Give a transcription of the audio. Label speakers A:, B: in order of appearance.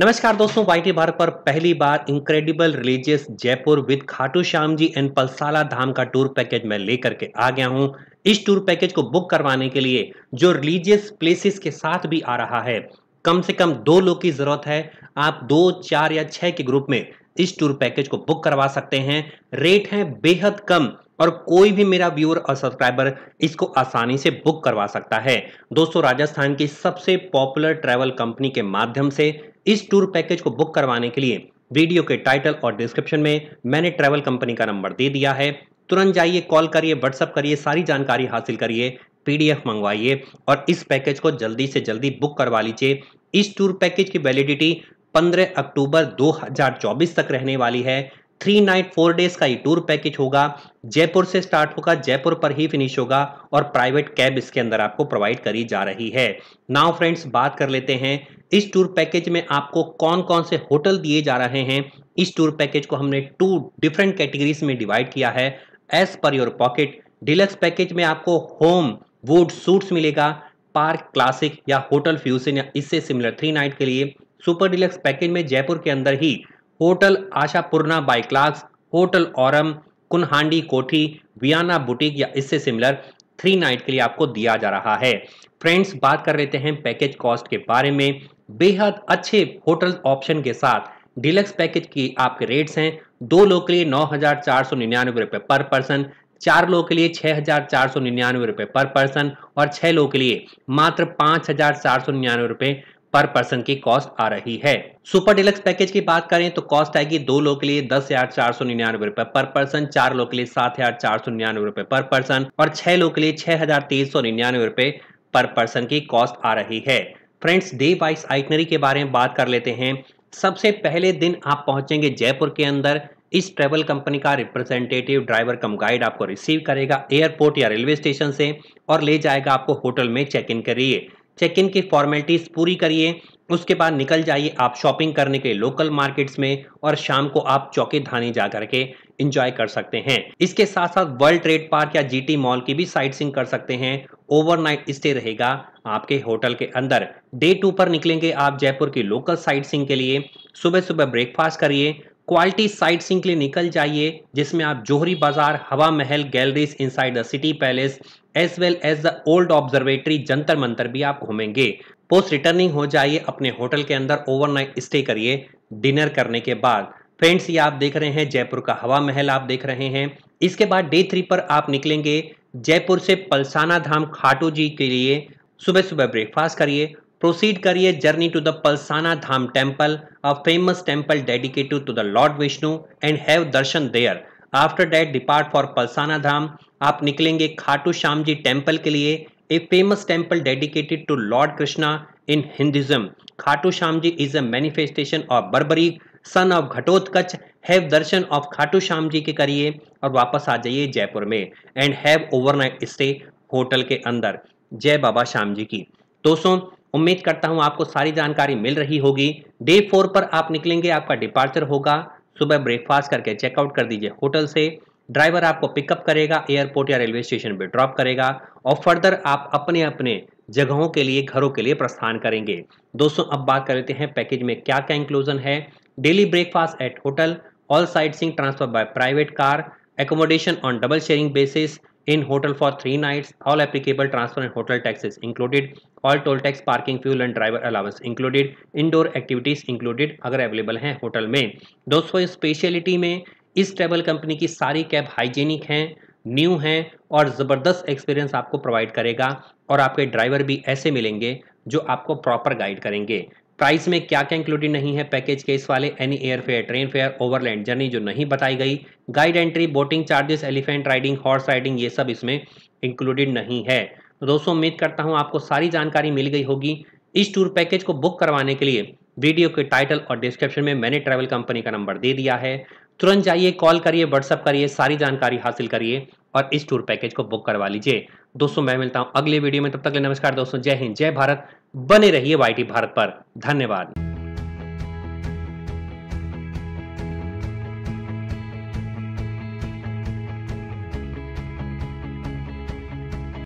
A: नमस्कार दोस्तों वाईटी भारत पर पहली बार incredible religious Jaipur with Khatu Shyam ji and Palsala Dham का टूर पैकेज मैं लेकर के आ गया हूं इस टूर पैकेज को बुक करवाने के लिए जो रिलीजियस प्लेसेस के साथ भी आ रहा है कम से कम दो लोग की जरूरत है आप दो चार या छह के ग्रुप में इस टूर पैकेज को बुक करवा सकते हैं रेट है बेहद कम और कोई भी मेरा व्यूअर और सब्सक्राइबर इसको आसानी से बुक करवा सकता है दोस्तों राजस्थान की सबसे पॉपुलर ट्रैवल कंपनी के माध्यम से इस टूर पैकेज को बुक करवाने के लिए वीडियो के टाइटल और डिस्क्रिप्शन में मैंने ट्रैवल कंपनी का नंबर दे दिया है तुरंत जाइए कॉल करिए व्हाट्सअप करिए सारी जानकारी हासिल करिए पीडीएफ मंगवाइए और इस पैकेज को जल्दी से जल्दी बुक करवा लीजिए इस टूर पैकेज की वैलिडिटी 15 अक्टूबर 2024 तक रहने वाली है थ्री नाइट फोर डेज का ये टूर पैकेज होगा जयपुर से स्टार्ट होगा जयपुर पर ही फिनिश होगा और प्राइवेट कैब इसके अंदर आपको प्रोवाइड करी जा रही है नाउ फ्रेंड्स बात कर लेते हैं इस टूर पैकेज में आपको कौन कौन से होटल दिए जा रहे हैं इस टूर पैकेज को हमने टू डिफरेंट कैटेगरीज में डिवाइड किया है as per your pocket deluxe package में आपको होम वुड सूट्स मिलेगा पार्क क्लासिक या होटल फ्यूजन या इससे सिमिलर थ्री नाइट के लिए सुपर डिलक्स पैकेज में जयपुर के अंदर ही होटल आशापुरना बाइक्लाक्स होटल औरम कुनहांडी कोठी वियाना बुटीक या इससे सिमिलर थ्री नाइट के लिए आपको दिया जा रहा है फ्रेंड्स बात कर लेते हैं पैकेज कॉस्ट के बारे में बेहद अच्छे होटल ऑप्शन के साथ डिलक्स पैकेज की आपके रेट्स हैं दो लोग के लिए नौ हजार चार सौ निन्यानवे रुपये पर पर्सन चार लोग के लिए छः हजार चार सौ निन्यानवे रुपये पर पर्सन और छः लोग के लिए मात्र पाँच हजार चार सौ निन्यानवे रुपये पर पर्सन की कॉस्ट आ रही है सुपर डिलक्स पैकेज की बात करें तो कॉस्ट आएगी दो लोग के लिए दस हजार चार सौ निन्यानवे रुपए पर पर्सन चार लोग के लिए सात हजार चार सौ निन्यानवे रुपए पर पर्सन और छह लोग के लिए छह हजार तीन सौ निन्यानवे रुपए पर पर्सन की कॉस्ट आ रही है फ्रेंड्स डे वाइज आइटनरी के बारे में बात कर लेते हैं सबसे पहले दिन आप पहुंचेंगे जयपुर के अंदर इस ट्रेवल कंपनी का रिप्रेजेंटेटिव ड्राइवर कम गाइड आपको रिसीव करेगा एयरपोर्ट या रेलवे स्टेशन से और ले जाएगा आपको होटल में चेक इन करिए चेक इन की फॉर्मेलिटीज़ पूरी करिए उसके बाद निकल जाइए आप शॉपिंग करने के लोकल मार्केट्स में और शाम को आप चौके धानी जा करके इंजॉय कर सकते हैं इसके साथ साथ वर्ल्ड ट्रेड पार्क या जीटी मॉल की भी साइट सिंग कर सकते हैं ओवरनाइट स्टे रहेगा आपके होटल के अंदर डे टू पर निकलेंगे आप जयपुर की लोकल साइट सिंग के लिए सुबह सुबह ब्रेकफास्ट करिए क्वालिटी साइट सीन के लिए निकल जाइए जिसमें आप जोहरी Bazaar Hawa Mahal galleries inside the city palace as well as the old observatory Jantar Mantar भी आप घूमेंगे पोस्ट रिटर्निंग हो जाइए अपने होटल के अंदर ओवरनाइट स्टे करिए डिनर करने के बाद फ्रेंड्स ये आप देख रहे हैं जयपुर का हवा महल आप देख रहे हैं इसके बाद डे थ्री पर आप निकलेंगे जयपुर से पलसाना धाम खाटू जी के लिए सुबह सुबह ब्रेकफास्ट करिए प्रोसीड करिए journey to the Palsana Dham temple a famous temple dedicated to the lord Vishnu and have darshan there after that depart for Palsana Dham आप निकलेंगे खाटू श्याम जी टेम्पल के लिए a famous temple dedicated to lord Krishna in Hinduism Khatu Shyam ji is a manifestation of Barbari son of Ghatotkach have darshan of Khatu Shyam ji के करिए और वापस आ जाइए जयपुर में and have overnight stay hotel के अंदर जय बाबा श्याम जी की दोस्तों उम्मीद करता हूँ आपको सारी जानकारी मिल रही होगी डे फोर पर आप निकलेंगे आपका डिपार्चर होगा सुबह ब्रेकफास्ट करके चेकआउट कर दीजिए होटल से ड्राइवर आपको पिकअप करेगा एयरपोर्ट या रेलवे स्टेशन पर ड्रॉप करेगा और फर्दर आप अपने अपने जगहों के लिए घरों के लिए प्रस्थान करेंगे दोस्तों अब बात कर लेते हैं पैकेज में क्या क्या इंक्लूजन है daily breakfast at hotel all sightseeing transfer by private car accommodation on double sharing basis in hotel for three nights all applicable transfer and hotel taxes included all toll tax parking fuel and driver allowance included indoor activities included agar available hain hotel mein में दोस्तों speciality mein is travel company ki sari cab hygienic hain new हैं और ज़बरदस्त experience आपको provide करेगा और आपके driver भी ऐसे मिलेंगे जो आपको प्रॉपर गाइड करेंगे प्राइस में क्या क्या इंक्लूडेड नहीं है पैकेज के इस वाले any air fare train fare overland journey जो नहीं बताई गई guide entry boating charges elephant riding horse riding ये सब इसमें इंक्लूडेड नहीं है तो दोस्तों उम्मीद करता हूँ आपको सारी जानकारी मिल गई होगी इस टूर पैकेज को बुक करवाने के लिए वीडियो के टाइटल और डिस्क्रिप्शन में मैंने ट्रैवल कंपनी का नंबर दे दिया है तुरंत जाइए कॉल करिए व्हाट्सअप करिए सारी जानकारी हासिल करिए और इस टूर पैकेज को बुक करवा लीजिए दोस्तों मैं मिलता हूं अगले वीडियो में तब तक नमस्कार दोस्तों जय हिंद जय भारत बने रहिए वाई भारत पर धन्यवाद